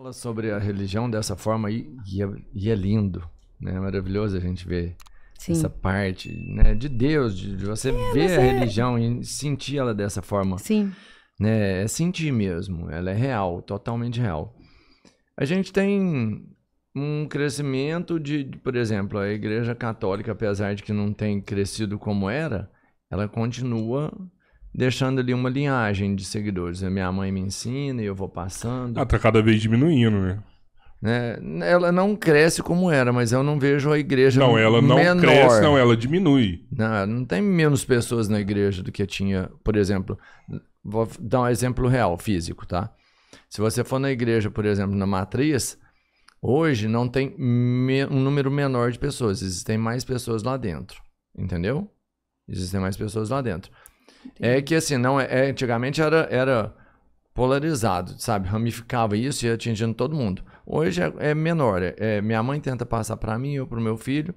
fala sobre a religião dessa forma e, e, é, e é lindo, né? É maravilhoso a gente ver Sim. essa parte né, de Deus, de, de você é, ver a religião e sentir ela dessa forma. Sim. Né, é sentir mesmo, ela é real, totalmente real. A gente tem um crescimento de, de, por exemplo, a Igreja Católica, apesar de que não tem crescido como era, ela continua deixando ali uma linhagem de seguidores. minha mãe me ensina e eu vou passando. Ah, tá cada vez diminuindo, né? né ela não cresce como era, mas eu não vejo a igreja Não, ela não cresce, não, ela diminui. Não, não tem menos pessoas na igreja do que tinha, por exemplo, vou dar um exemplo real, físico, tá? Se você for na igreja, por exemplo, na matriz, hoje não tem um número menor de pessoas, existem mais pessoas lá dentro, entendeu? Existem mais pessoas lá dentro. É Entendi. É que assim, não é, é, antigamente era, era polarizado, sabe? Ramificava isso e atingindo todo mundo. Hoje é, é menor. É, é minha mãe tenta passar para mim ou pro meu filho.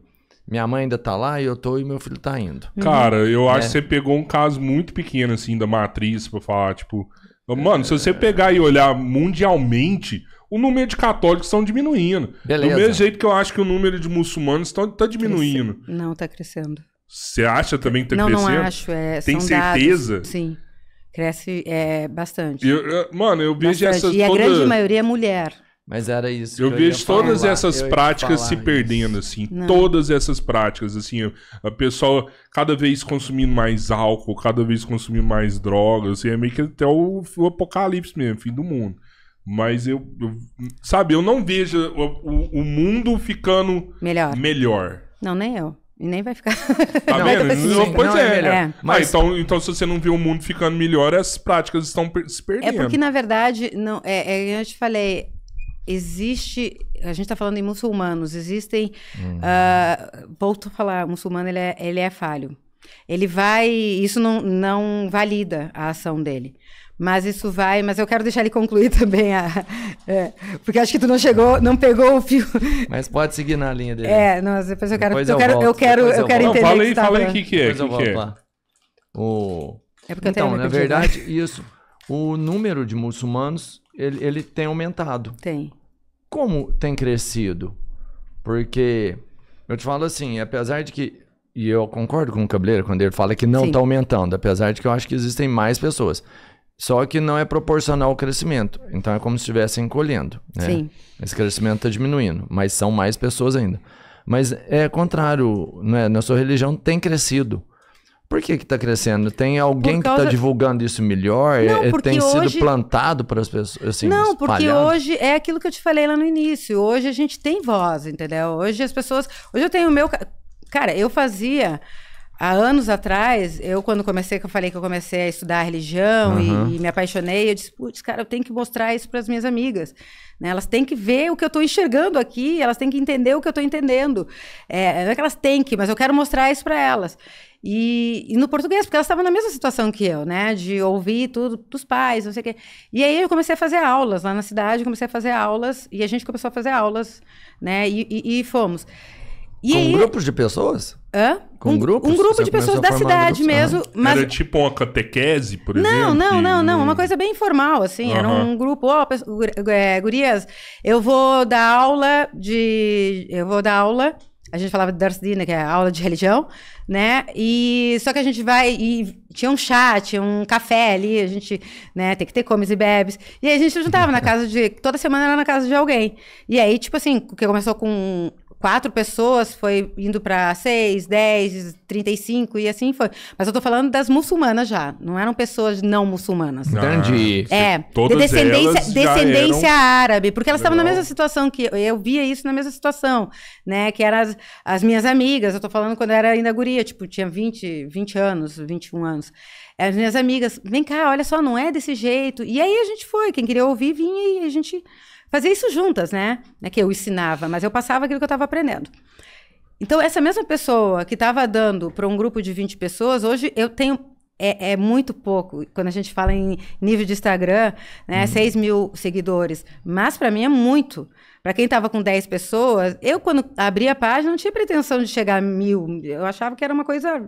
Minha mãe ainda tá lá e eu tô e meu filho tá indo. Uhum. Cara, eu acho é. que você pegou um caso muito pequeno, assim, da matriz pra falar, tipo. Mano, se você pegar e olhar mundialmente, o número de católicos estão diminuindo. Beleza. Do mesmo jeito que eu acho que o número de muçulmanos está tá diminuindo. Cresce... Não, está crescendo. Você acha também que tá não, crescendo? Não, não acho. É, Tem certeza? Dados, sim. Cresce é, bastante. Eu, eu, mano, eu vejo bastante. essas... E toda... a grande maioria é mulher. Mas era isso. Eu, eu vejo todas falar. essas eu práticas se isso. perdendo, assim. Não. Todas essas práticas, assim. A pessoa cada vez consumindo mais álcool, cada vez consumindo mais drogas, assim. É meio que até o, o apocalipse mesmo, fim do mundo. Mas eu, eu, sabe, eu não vejo o, o, o mundo ficando melhor. melhor. Não, nem eu. Nem vai ficar. Tá não, vendo? Assim, não, pois não, é é. é. é, Mas... Ah, então, então, se você não vê o mundo ficando melhor, as práticas estão per se perdendo. É porque, na verdade, não, é, é, eu te falei, existe. A gente está falando em muçulmanos, existem. Uhum. Uh, volto a falar, muçulmano ele é, ele é falho. Ele vai. Isso não, não valida a ação dele. Mas isso vai, mas eu quero deixar ele concluir também a, é, porque acho que tu não chegou, não pegou o fio. Mas pode seguir na linha dele. É, não, depois eu quero, depois eu, eu, quero, eu quero, eu, eu quero entender. Não, tá fala aí, fala aí o que, que é, depois que, que é. É porque então, na verdade, isso, o número de muçulmanos ele, ele tem aumentado. Tem. Como tem crescido? Porque eu te falo assim, apesar de que e eu concordo com o Cabeleira quando ele fala que não está aumentando, apesar de que eu acho que existem mais pessoas. Só que não é proporcional ao crescimento. Então é como se estivesse encolhendo. Né? Sim. Esse crescimento está diminuindo, mas são mais pessoas ainda. Mas é contrário, né? Na sua religião tem crescido. Por que está crescendo? Tem alguém tá causa... que está divulgando isso melhor? É, não, é, tem hoje... sido plantado para as pessoas? Assim, não, porque hoje é aquilo que eu te falei lá no início. Hoje a gente tem voz, entendeu? Hoje as pessoas. Hoje eu tenho o meu. Cara, eu fazia Há anos atrás, eu quando comecei, que eu falei que eu comecei a estudar religião uhum. e, e, me apaixonei, eu disse, putz, cara, eu tenho que mostrar isso para as minhas amigas. Né? Elas têm que ver o que eu estou enxergando aqui, elas têm que entender o que eu estou entendendo. É, não é que elas têm que, mas eu quero mostrar isso para elas. E, e, no português, porque elas estavam na mesma situação que eu, né? De ouvir tudo dos pais, não sei o quê. E aí eu comecei a fazer aulas lá na cidade, comecei a fazer aulas, e a gente começou a fazer aulas, né? e, e, e fomos. E Com aí... grupos de pessoas? Hã? Com um, grupos? Um grupo de pessoas da cidade mesmo. Ah. Mas... Era tipo uma catequese, por não, exemplo? Não, não, não não. Uma coisa bem informal, assim. Era um grupo, ó, oh, gurias, eu vou dar aula de... Eu vou dar aula... A gente falava de dina que é aula de religião, né? E só que a gente vai e tinha um chá, tinha um café ali, a gente, né, tem que ter comes e bebes. E aí a gente juntava na casa de toda semana era na casa de alguém. E aí tipo assim, que começou com quatro pessoas, foi indo para seis, dez, trinta e cinco e assim foi. Mas eu tô falando das muçulmanas já, não eram pessoas não muçulmanas. grande Ah, é, de descendência, descendência eram... árabe, porque elas estavam na mesma situação que eu, eu via isso na mesma situação, né? Que eram as, as, minhas amigas, eu tô falando quando eu era ainda guria, tipo, tinha 20, 20 anos, 21 anos. As minhas amigas, vem cá, olha só, não é desse jeito. E aí a gente foi, quem queria ouvir vinha e a gente fazer isso juntas, né? É que eu ensinava, mas eu passava aquilo que eu estava aprendendo. Então, essa mesma pessoa que estava dando para um grupo de 20 pessoas, hoje eu tenho. É, é, muito pouco. Quando a gente fala em nível de Instagram, né? Uhum. 6 mil seguidores. Mas para mim é muito. Para quem estava com 10 pessoas, eu, quando abri a página, não tinha pretensão de chegar a mil. Eu achava que era uma coisa.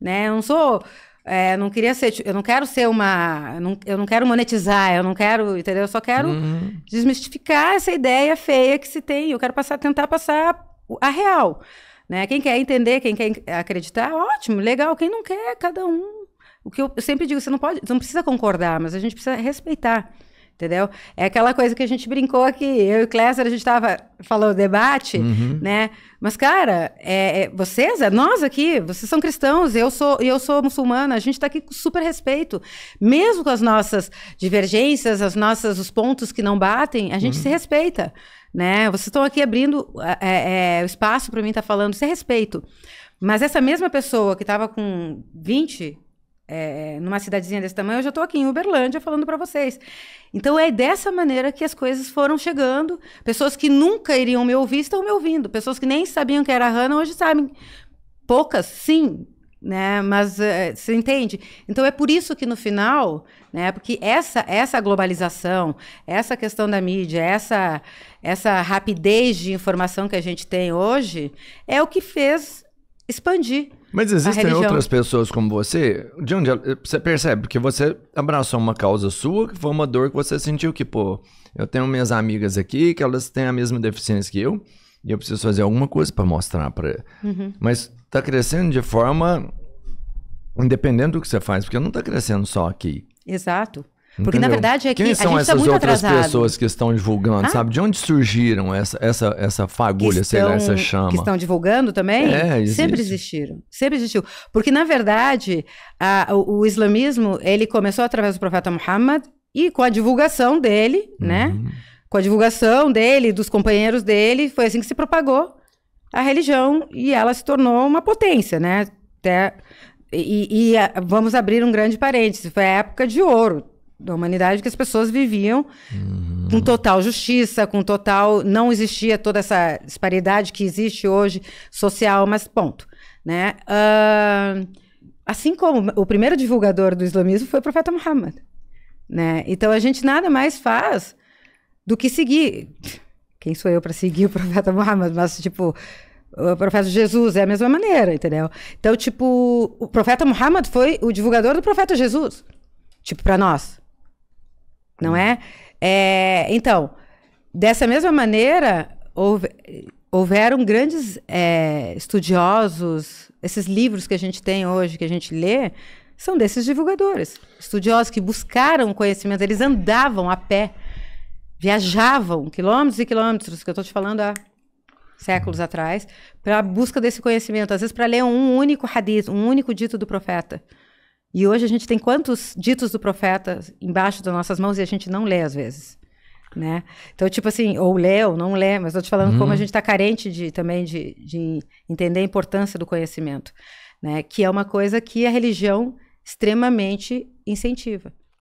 Né? Eu não sou é, não queria ser, eu não quero ser uma, eu não, eu não quero monetizar, eu não quero, entendeu? Eu só quero uhum. desmistificar essa ideia feia que se tem. Eu quero passar, tentar passar a real, né? Quem quer entender, quem quer acreditar, ótimo, legal. Quem não quer, cada um. O que eu, eu sempre digo, você não pode, você não precisa concordar, mas a gente precisa respeitar entendeu? É aquela coisa que a gente brincou aqui. Eu e o Clécer, a gente tava falou debate, uhum. né? Mas cara, é, é, vocês, é nós aqui, vocês são cristãos, eu sou eu sou muçulmana, a gente tá aqui com super respeito, mesmo com as nossas divergências, as nossas os pontos que não batem, a gente uhum. se respeita, né? Vocês estão aqui abrindo é, é, é espaço para mim estar tá falando, se é respeito. Mas essa mesma pessoa que estava com 20 é, numa cidadezinha desse tamanho, eu já estou aqui em Uberlândia falando para vocês. Então é dessa maneira que as coisas foram chegando. Pessoas que nunca iriam me ouvir estão me ouvindo. Pessoas que nem sabiam que era a Hannah hoje sabem. Poucas, sim, né? Mas é, você entende? Então é por isso que no final, né? Porque essa essa globalização, essa questão da mídia, essa essa rapidez de informação que a gente tem hoje é o que fez expandir. Mas existem outras pessoas como você? De onde você percebe que você abraçou uma causa sua, que foi uma dor que você sentiu que, pô, eu tenho minhas amigas aqui, que elas têm a mesma deficiência que eu, e eu preciso fazer alguma coisa para mostrar para. Uhum. Mas tá crescendo de forma independente do que você faz, porque não tá crescendo só aqui. Exato. Porque Entendeu? na verdade é que Quem são a gente tá essas tá outras atrasado. pessoas que estão divulgando, ah? sabe? De onde surgiram essa, essa, essa fagulha, estão, sei lá, essa chama? Que estão divulgando também? É, existe. Sempre existiram. Sempre existiu. Porque na verdade a, o, o, islamismo ele começou através do profeta Muhammad e com a divulgação dele, né? uhum. né? Com a divulgação dele, dos companheiros dele, foi assim que se propagou a religião e ela se tornou uma potência, né? Até, e, e a, vamos abrir um grande parêntese. Foi a época de ouro da humanidade que as pessoas viviam uhum. com total justiça, com total. Não existia toda essa disparidade que existe hoje social, mas ponto. Né? Uh, assim como o primeiro divulgador do islamismo foi o profeta Muhammad. Né? Então a gente nada mais faz do que seguir. Quem sou eu para seguir o profeta Muhammad? Mas, tipo, o profeta Jesus é a mesma maneira, entendeu? Então, tipo, o profeta Muhammad foi o divulgador do profeta Jesus, tipo, para nós não hum. é? é então, dessa mesma maneira, houve, houveram grandes é, estudiosos, esses livros que a gente tem hoje, que a gente lê, são desses divulgadores, estudiosos que buscaram conhecimento, eles andavam a pé, viajavam quilômetros e quilômetros, que eu estou te falando há séculos atrás, para a busca desse conhecimento, às vezes para ler um único hadith, um único dito do profeta. E hoje a gente tem quantos ditos do profeta embaixo das nossas mãos e a gente não lê às vezes. Né? Então, tipo assim, ou lê ou não lê, mas eu te falando hum. como uhum. a gente está carente de, também de, de entender a importância do conhecimento, né? que é uma coisa que a religião extremamente incentiva.